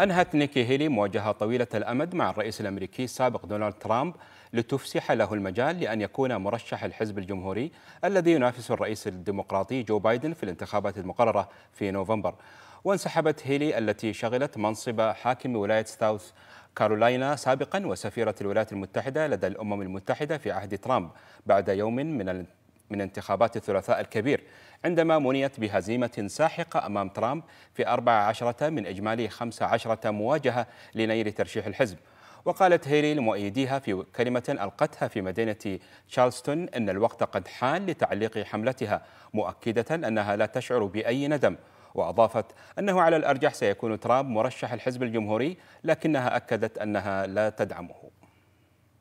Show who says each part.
Speaker 1: أنهت نيكي هيلي مواجهة طويلة الأمد مع الرئيس الأمريكي السابق دونالد ترامب لتفسح له المجال لأن يكون مرشح الحزب الجمهوري الذي ينافس الرئيس الديمقراطي جو بايدن في الانتخابات المقررة في نوفمبر وانسحبت هيلي التي شغلت منصب حاكم ولاية ساوث كارولاينا سابقا وسفيرة الولايات المتحدة لدى الأمم المتحدة في عهد ترامب بعد يوم من من انتخابات الثلاثاء الكبير عندما منيت بهزيمة ساحقة أمام ترامب في 14 من إجمالي 15 مواجهة لنيل ترشيح الحزب وقالت هيلي لمؤيديها في كلمة ألقتها في مدينة تشارلستون أن الوقت قد حان لتعليق حملتها مؤكدة أنها لا تشعر بأي ندم وأضافت أنه على الأرجح سيكون ترامب مرشح الحزب الجمهوري لكنها أكدت أنها لا تدعمه